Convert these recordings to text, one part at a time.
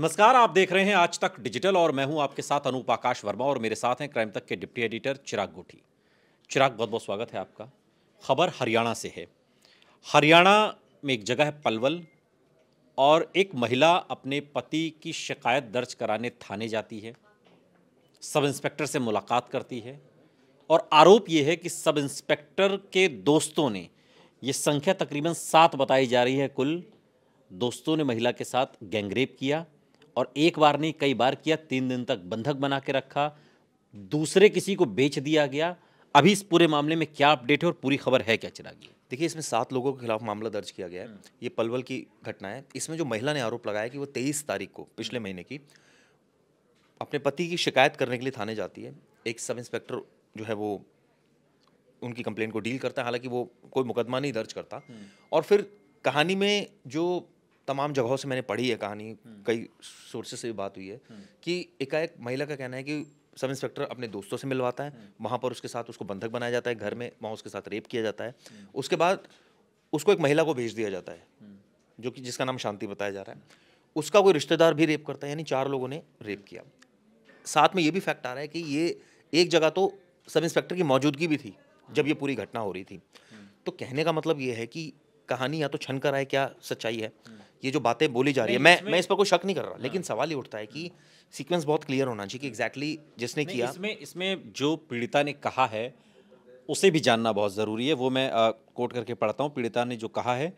नमस्कार आप देख रहे हैं आज तक डिजिटल और मैं हूं आपके साथ अनूप आकाश वर्मा और मेरे साथ हैं क्राइम तक के डिप्टी एडिटर चिराग गोठी चिराग बहुत बहुत स्वागत है आपका खबर हरियाणा से है हरियाणा में एक जगह है पलवल और एक महिला अपने पति की शिकायत दर्ज कराने थाने जाती है सब इंस्पेक्टर से मुलाकात करती है और आरोप ये है कि सब इंस्पेक्टर के दोस्तों ने ये संख्या तकरीबन सात बताई जा रही है कुल दोस्तों ने महिला के साथ गैंगरेप किया और एक बार नहीं कई बार किया तीन दिन तक बंधक बना के रखा दूसरे किसी को बेच दिया गया अभी इस पूरे मामले में क्या अपडेट है और पूरी खबर है क्या चिरागी देखिए इसमें सात लोगों के खिलाफ मामला दर्ज किया गया है हम्म। ये पलवल की घटना है इसमें जो महिला ने आरोप लगाया कि वो तेईस तारीख को पिछले हम्म। महीने की अपने पति की शिकायत करने के लिए थाने जाती है एक सब इंस्पेक्टर जो है वो उनकी कंप्लेन को डील करता है हालांकि वो कोई मुकदमा नहीं दर्ज करता हम्म। और फिर कहानी में जो तमाम जगहों से मैंने पढ़ी है कहानी हम्म। कई सोर्सेज से भी बात हुई है हम्म। कि एकाएक महिला का कहना है कि सब इंस्पेक्टर अपने दोस्तों से मिलवाता है हम्म। वहाँ पर उसके साथ उसको बंधक बनाया जाता है घर में वहाँ उसके साथ रेप किया जाता है उसके बाद उसको एक महिला को भेज दिया जाता है जो कि जिसका नाम शांति बताया जा रहा है उसका कोई रिश्तेदार भी रेप करता है यानी चार लोगों ने रेप किया साथ में ये भी फैक्ट आ रहा है कि ये एक जगह तो सब इंस्पेक्टर की मौजूदगी भी थी जब ये पूरी घटना हो रही थी तो कहने का मतलब ये है कि कहानी या तो छन कर आए क्या सच्चाई है हम्म। ये जो बातें बोली जा रही है मैं मैं इस पर कोई शक नहीं कर रहा लेकिन हम्म। सवाल ये उठता है कि सीक्वेंस बहुत क्लियर होना चाहिए कि एग्जैक्टली जिसने किया इसमें इसमें जो पीड़िता ने कहा है उसे भी जानना बहुत ज़रूरी है वो मैं कोट करके पढ़ता हूँ पीड़िता ने जो कहा है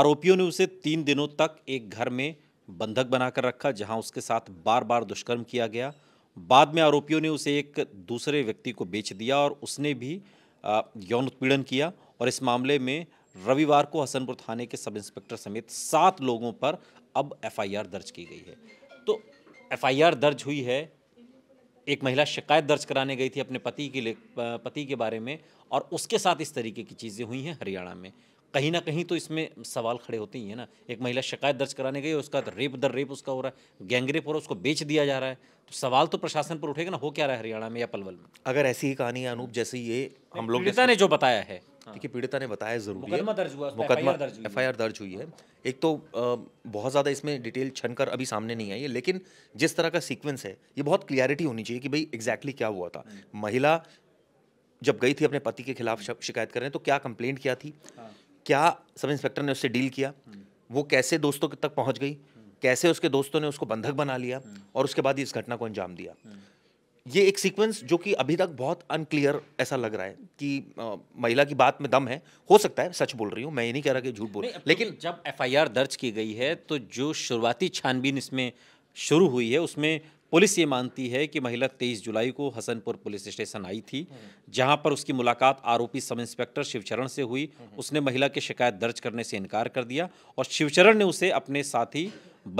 आरोपियों ने उसे तीन दिनों तक एक घर में बंधक बनाकर रखा जहाँ उसके साथ बार बार दुष्कर्म किया गया बाद में आरोपियों ने उसे एक दूसरे व्यक्ति को बेच दिया और उसने भी यौन उत्पीड़न किया और इस मामले में रविवार को हसनपुर थाने के सब इंस्पेक्टर समेत सात लोगों पर अब एफआईआर दर्ज की गई है तो एफआईआर दर्ज हुई है एक महिला शिकायत दर्ज कराने गई थी अपने पति के पति के बारे में और उसके साथ इस तरीके की चीज़ें हुई हैं हरियाणा में कहीं ना कहीं तो इसमें सवाल खड़े होते ही हैं ना एक महिला शिकायत दर्ज कराने गई उसका तो रेप दर रेप उसका हो रहा है गैंगरेप हो रहा है उसको बेच दिया जा रहा है तो सवाल तो प्रशासन पर उठेगा ना हो क्या रहा है हरियाणा में या पलवल में अगर ऐसी ही कहानी अनूप जैसे ये हम लोग ने जो बताया है ठीक है पीड़िता ने बताया जरूरी मुकदमा दर्ज हुआ मुकदमा एफ आई दर्ज हुई है एक तो बहुत ज़्यादा इसमें डिटेल छन अभी सामने नहीं आई है लेकिन जिस तरह का सीक्वेंस है ये बहुत क्लियरिटी होनी चाहिए कि भाई एग्जैक्टली क्या हुआ था हम्म। महिला जब गई थी अपने पति के खिलाफ शिकायत कर तो क्या कंप्लेंट किया थी हाँ। क्या सब इंस्पेक्टर ने उससे डील किया हम्म। वो कैसे दोस्तों तक पहुंच गई हम्म। कैसे उसके दोस्तों ने उसको बंधक बना लिया और उसके बाद इस घटना को अंजाम दिया ये एक सीक्वेंस जो कि अभी तक बहुत अनक्लियर ऐसा लग रहा है कि आ, महिला की बात में दम है हो सकता है सच बोल रही हूँ मैं ये नहीं कह रहा कि झूठ बोल रही लेकिन जब एफआईआर दर्ज की गई है तो जो शुरुआती छानबीन इसमें शुरू हुई है उसमें पुलिस ये मानती है कि महिला 23 जुलाई को हसनपुर पुलिस स्टेशन आई थी जहां पर उसकी मुलाकात आरोपी सब इंस्पेक्टर शिवचरण से हुई उसने महिला की शिकायत दर्ज करने से इनकार कर दिया और शिवचरण ने उसे अपने साथी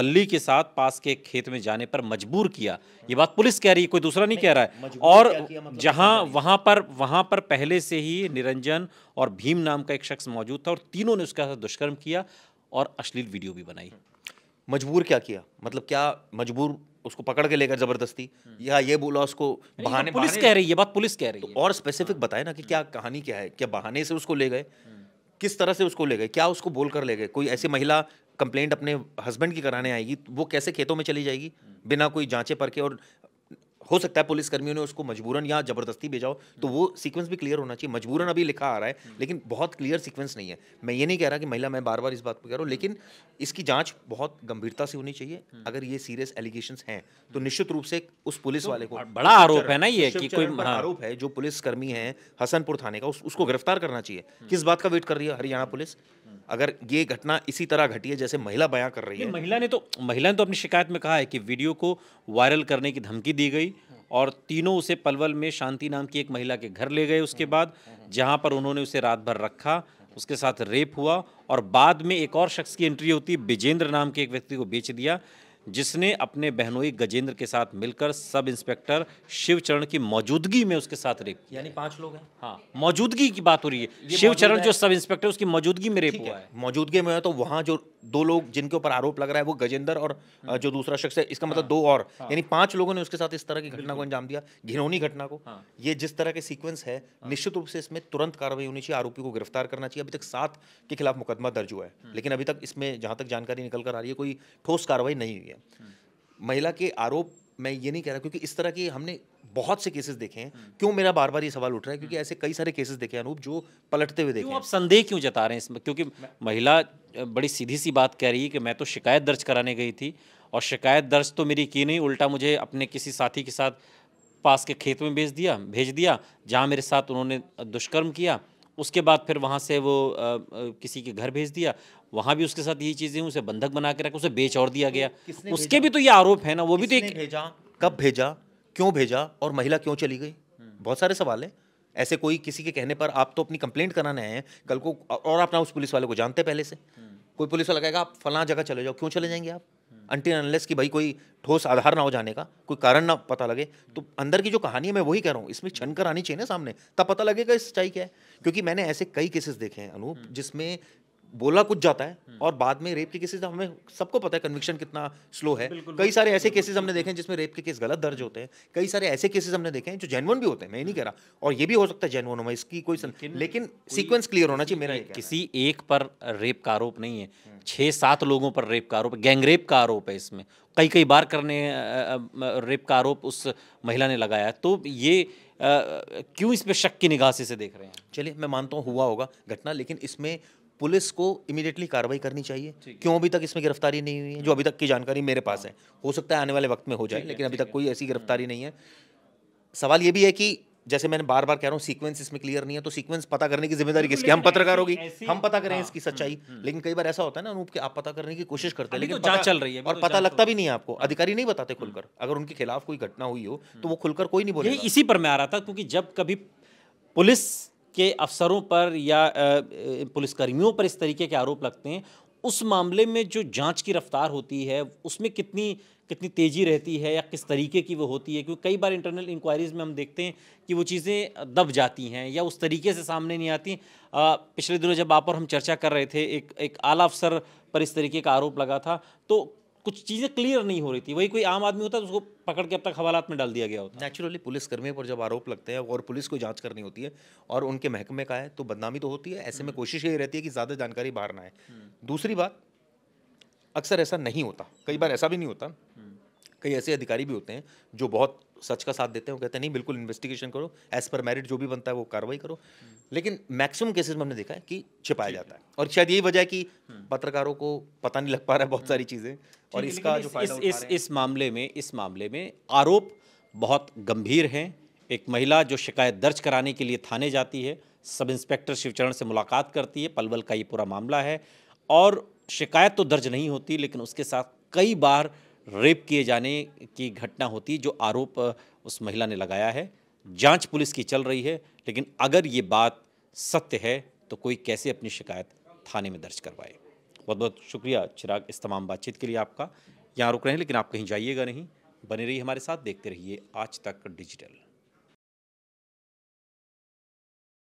बल्ली के साथ पास के खेत में जाने पर मजबूर किया ये बात पुलिस कह रही है कोई दूसरा नहीं, नहीं कह रहा है और मतलब जहां वहां पर वहां पर पहले से ही निरंजन और भीम नाम का एक शख्स मौजूद था और तीनों ने उसका दुष्कर्म किया और अश्लील वीडियो भी बनाई मजबूर क्या किया मतलब क्या मजबूर उसको पकड़ के लेकर जबरदस्ती हम्म। या ये बोला उसको तो बहाने पुलिस कह रही है बात पुलिस कह रही तो है तो और स्पेसिफिक बताए ना कि क्या हम्म। कहानी क्या है क्या बहाने से उसको ले गए हम्म। किस तरह से उसको ले गए क्या उसको बोल कर ले गए कोई ऐसी महिला कंप्लेंट अपने हस्बैंड की कराने आएगी तो वो कैसे खेतों में चली जाएगी बिना कोई जांचे परखे और हो सकता है पुलिसकर्मियों ने उसको मजबूरन या जबरदस्ती भेजा हो तो वो सीक्वेंस भी क्लियर होना चाहिए मजबूरन अभी लिखा आ रहा है हम्म। लेकिन बहुत क्लियर सीक्वेंस नहीं है मैं ये नहीं कह रहा कि महिला मैं बार बार इस बात पर कह रहा हूँ लेकिन इसकी जाँच बहुत गंभीरता से होनी चाहिए हम्म। अगर ये सीरियस एलिगेशन हैं तो निश्चित रूप से उस पुलिस तो वाले को बड़ा आरोप है ना ये कि कोई हाँ। आरोप है जो पुलिसकर्मी है हसनपुर थाने का उसको गिरफ्तार करना चाहिए हम्म। किस बात का वेट कर रही है हरियाणा पुलिस अगर ये घटना इसी तरह घटी है जैसे महिला बयां कर रही है महिला ने तो महिला ने तो अपनी शिकायत में कहा है कि वीडियो को वायरल करने की धमकी दी गई और तीनों उसे पलवल में शांति नाम की एक महिला के घर ले गए उसके बाद जहां पर उन्होंने उसे रात भर रखा उसके साथ रेप हुआ और बाद में एक और शख्स की एंट्री होती विजेंद्र नाम के एक व्यक्ति को बेच दिया जिसने अपने बहनोई गजेंद्र के साथ मिलकर सब इंस्पेक्टर शिवचरण की मौजूदगी में उसके साथ रेप यानी पांच लोग हैं हाँ मौजूदगी की बात हो रही है शिवचरण जो सब इंस्पेक्टर उसकी मौजूदगी में रेप हुआ है मौजूदगी में है तो वहाँ जो दो लोग जिनके ऊपर आरोप लग रहा है वो गजेंद्र और जो दूसरा शख्स है इसका मतलब हाँ। दो और हाँ। यानी पांच लोगों ने उसके साथ इस तरह की घटना को अंजाम दिया घिनौनी घटना को हाँ। ये जिस तरह के सीक्वेंस है निश्चित रूप से इसमें तुरंत कार्रवाई होनी चाहिए आरोपी को गिरफ्तार करना चाहिए अभी तक सात के खिलाफ मुकदमा दर्ज हुआ है लेकिन अभी तक इसमें जहाँ तक जानकारी निकल कर आ रही है कोई ठोस कार्रवाई नहीं हुई है है महिला के आरोप मैं ये नहीं कह रहा क्योंकि इस तरह के हमने बहुत से केसेस देखे हैं हम्म। क्यों मेरा बार बार ये सवाल उठ रहा है क्योंकि हम्म। ऐसे कई सारे केसेस देखे अनूप जो पलटते हुए देखे आप संदेह क्यों जता रहे हैं इसमें क्योंकि महिला बड़ी सीधी सी बात कह रही है कि मैं तो शिकायत दर्ज कराने गई थी और शिकायत दर्ज तो मेरी की नहीं उल्टा मुझे अपने किसी साथी के साथ पास के खेत में भेज दिया भेज दिया जहाँ मेरे साथ उन्होंने दुष्कर्म किया उसके बाद फिर वहाँ से वो आ, आ, किसी के घर भेज दिया वहाँ भी उसके साथ यही चीज़ें उसे बंधक बना के रखा उसे बेच और दिया तो गया उसके भी तो ये आरोप है ना वो भी तो एक भेजा कब भेजा क्यों भेजा और महिला क्यों चली गई हम्म। बहुत सारे सवाल हैं ऐसे कोई किसी के कहने पर आप तो अपनी कंप्लेंट कराने आए हैं कल को और आप ना उस पुलिस वाले को जानते पहले से हम्म। कोई पुलिस वाला कहेगा आप फला जगह चले जाओ क्यों चले जाएंगे आप अनटिल अनलेस कि भाई कोई ठोस आधार ना हो जाने का कोई कारण ना पता लगे तो अंदर की जो कहानी है मैं वही कह रहा हूँ इसमें छन कर आनी चाहिए ना सामने तब पता लगेगा इस सच्चाई क्या है क्योंकि मैंने ऐसे कई केसेस देखे हैं अनूप हम्म। जिसमें बोला कुछ जाता है और बाद में रेप के केसेस हमें सबको पता है कन्विक्शन कितना स्लो है कई सारे ऐसे केसेस हमने देखे हैं जिसमें रेप के केस गलत दर्ज होते हैं कई सारे ऐसे केसेस हमने देखे हैं जो जेनवन भी होते हैं मैं ये नहीं कह रहा और ये भी हो सकता है जेनवन हो इसकी कोई सन... लेकिन सीक्वेंस क्लियर होना चाहिए मेरा किसी एक पर रेप का आरोप नहीं है हम्म। छः सात लोगों पर रेप का आरोप गैंगरेप का आरोप है इसमें कई कई बार करने रेप का आरोप उस महिला ने लगाया तो ये क्यों इस पर शक की निगाह से देख रहे हैं चलिए मैं मानता हूँ हुआ होगा घटना लेकिन इसमें पुलिस को इमीडिएटली कार्रवाई करनी चाहिए क्यों अभी तक इसमें गिरफ्तारी नहीं हुई है जो अभी तक की जानकारी मेरे पास है हो सकता है आने वाले वक्त में हो जाए लेकिन अभी तक कोई ऐसी गिरफ्तारी नहीं है सवाल ये भी है कि जैसे मैंने बार बार कह रहा हूँ सीक्वेंस इसमें क्लियर नहीं है तो सीक्वेंस पता करने की जिम्मेदारी किसकी हम पत्रकार होगी हम पता करें हाँ, इसकी हम्म, सच्चाई हम्म। लेकिन कई बार ऐसा होता है ना अनूप के आप पता करने की कोशिश करते हैं तो लेकिन तो जांच चल रही है और तो पता लगता भी नहीं है आपको अधिकारी नहीं बताते हम्म। खुलकर अगर उनके खिलाफ कोई घटना हुई हो तो वो खुलकर कोई नहीं बोले इसी पर मैं आ रहा था क्योंकि जब कभी पुलिस के अफसरों पर या पुलिसकर्मियों पर इस तरीके के आरोप लगते हैं उस मामले में जो जांच की रफ्तार होती है उसमें कितनी कितनी तेज़ी रहती है या किस तरीके की वो होती है क्योंकि कई बार इंटरनल इंक्वायरीज़ में हम देखते हैं कि वो चीज़ें दब जाती हैं या उस तरीके से सामने नहीं आती आ, पिछले दिनों जब आप और हम चर्चा कर रहे थे एक एक आला अफसर पर इस तरीके का आरोप लगा था तो कुछ चीज़ें क्लियर नहीं हो रही थी वही कोई आम आदमी होता तो उसको पकड़ के अब तक हवालात में डाल दिया गया होता नेचुरली पुलिसकर्मियों पर जब आरोप लगते हैं और पुलिस को जांच करनी होती है और उनके महकमे का है तो बदनामी तो होती है ऐसे में कोशिश यही रहती है कि ज़्यादा जानकारी बाहर ना आए हम्म। दूसरी बात अक्सर ऐसा नहीं होता कई बार ऐसा भी नहीं होता कई ऐसे अधिकारी भी होते हैं जो बहुत सच का साथ देते हैं वो कहते हैं नहीं बिल्कुल इन्वेस्टिगेशन करो एज पर मेरिट जो भी बनता है वो कार्रवाई करो लेकिन मैक्सिमम केसेस में हमने देखा है कि छिपाया जाता है और शायद यही वजह है कि पत्रकारों को पता नहीं लग पा रहा है बहुत हम्म। सारी चीज़ें और इसका जो इस इस इस मामले में इस मामले में आरोप बहुत गंभीर हैं एक महिला जो शिकायत दर्ज कराने के लिए थाने जाती है सब इंस्पेक्टर शिवचरण से मुलाकात करती है पलवल का ये पूरा मामला है और शिकायत तो दर्ज नहीं होती लेकिन उसके साथ कई बार रेप किए जाने की घटना होती जो आरोप उस महिला ने लगाया है जांच पुलिस की चल रही है लेकिन अगर ये बात सत्य है तो कोई कैसे अपनी शिकायत थाने में दर्ज करवाए बहुत बहुत शुक्रिया चिराग इस तमाम बातचीत के लिए आपका यहाँ रुक रहे हैं लेकिन आप कहीं जाइएगा नहीं बने रहिए हमारे साथ देखते रहिए आज तक डिजिटल